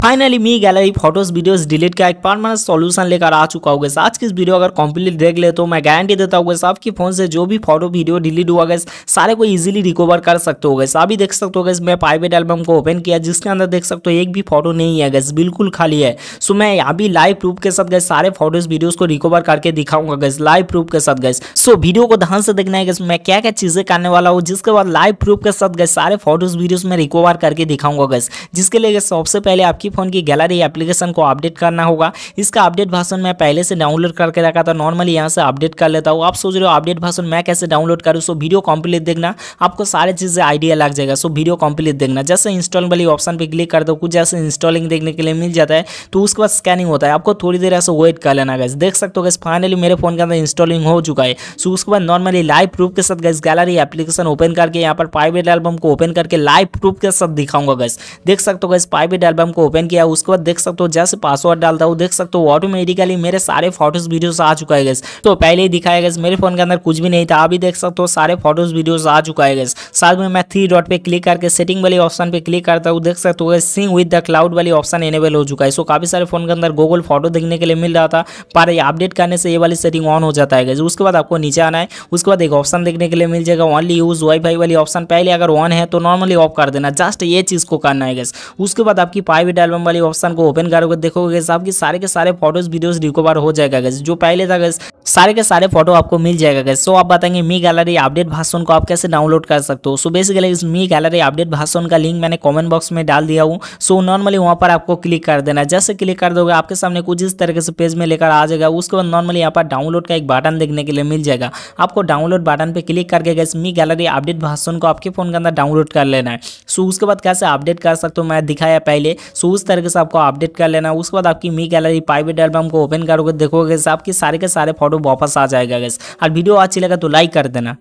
finally Mi gallery photos videos delete का एक permanent solution लेकर आ चुका होगा आज की इस वीडियो अगर कंप्लीट देख ले तो मैं गारंटी देता हूँ गैस आपकी फोन से जो भी फोटो वीडियो डिलीट हुआ गैस सारे को इजीली रिकवर कर सकते हो गैस अभी देख सकते हो गैस मैं प्राइवेट एल्बम को ओपन किया जिसके अंदर देख सकते हो एक भी फोटो नहीं है गैस बिल्कुल खाली है सो मैं अभी लाइव प्रूफ के साथ गए सारे फोटोज वीडियोज को रिकवर करके दिखाऊंगा गैस लाइव प्रूफ के साथ गए सो वीडियो को ध्यान से देखना है गैस मैं क्या क्या चीजें करने वाला हूँ जिसके बाद लाइव प्रूफ के साथ गए सारे फोटोज वीडियोज में रिकवर करके दिखाऊंगा गैस जिसके लिए सबसे पहले आप आपकी फ़ोन की गैलरी एप्लीकेशन को अपडेट करना होगा इसका अपडेट भाषण मैं पहले से डाउनलोड करके रखा था नॉर्मली यहाँ से अपडेट कर लेता हूँ आप सोच रहे हो अपडेट भाषण मैं कैसे डाउनलोड करूँ सो वीडियो कॉम्प्लीट देखना आपको सारी चीज़ें आइडिया लग जाएगा सो वीडियो कॉम्प्लीट देखना जैसे इंस्टॉल वाली ऑप्शन पर क्लिक कर दो कुछ जैसे इंस्टॉलिंग देखने के लिए मिल जाता है तो उसके बाद स्कैनिंग होता है आपको थोड़ी देर ऐसे वेट कर लेना गैस देख सकते हो गैस फाइनली मेरे फोन के अंदर इंस्टॉलिंग हो चुका है सो उसके बाद नॉर्मली लाइव प्रूफ के साथ गैस गैलरी एप्लीकेशन ओपन करके यहाँ पर प्राइवेट एल्बम को ओपन करके लाइव प्रूफ के साथ दिखाऊंगा गैस देख सकते हो गैस प्राइवेट एल्बम को ओपन किया उसके बाद देख सकते हो जैसे पासवर्ड डालता हूँ देख सकते हो ऑटोमेटिकली मेरे सारे फोटोज वीडियोस आ चुका है गैस तो पहले ही दिखाया गया मेरे फोन के अंदर कुछ भी नहीं था अभी देख सकते हो सारे फोटोज वीडियोज आ चुका है गैस साथ में मैं थ्री डॉट पे क्लिक करके सेटिंग वाली ऑप्शन पे क्लिक करता हूँ देख सकते हो सिंग विद द क्लाउड वाली ऑप्शन एनेबल हो चुका है सो काफी सारे फोन के अंदर गूगल फोटो देखने के लिए मिल रहा था पर अपडेट करने से ये वाली सेटिंग ऑन हो जाता है गैस उसके बाद आपको नीचे आना है उसके बाद एक ऑप्शन देखने के लिए मिल जाएगा ओनली यूज वाईफाई वाली ऑप्शन पहले अगर ऑन है तो नॉर्मली ऑफ कर देना जस्ट ये चीज को करना है गैस उसके बाद आपकी प्राइवेट एल्बम वाली ऑप्शन को ओपन करोगे देखोगे आपकी सारे के सारे फोटोज वीडियोज रिकवर हो जाएगा गैस जो पहले था गैस सारे के सारे फोटो आपको मिल जाएगा गैस सो आप बताएंगे मी गैलरी अपडेट भाषण को आप कैसे डाउनलोड कर सकते हो सो बेसिकली इस मी गैलरी अपडेट भाषण का लिंक मैंने कमेंट बॉक्स में डाल दिया हूँ सो नॉर्मली वहाँ पर आपको क्लिक कर देना जैसे क्लिक कर दोगे आपके सामने कुछ इस तरीके से पेज में लेकर आ जाएगा उसके बाद नॉर्मली यहाँ पर डाउनलोड का एक बटन देखने के लिए मिल जाएगा आपको डाउनलोड बटन पर क्लिक करके guys Mi gallery update version को आपके फोन के अंदर डाउनलोड कर लेना है सो उसके बाद कैसे अपडेट कर सकते हो मैं दिखाया पहले सो उस तरीके से आपको अपडेट कर लेना है उसके बाद आपकी मी गैलरी प्राइवेट एल्बम को ओपन करोगे देखोगे आपके सारे के सारे फोटो वापस आ जाएगा गैस और वीडियो अच्छी लगा तो लाइक कर देना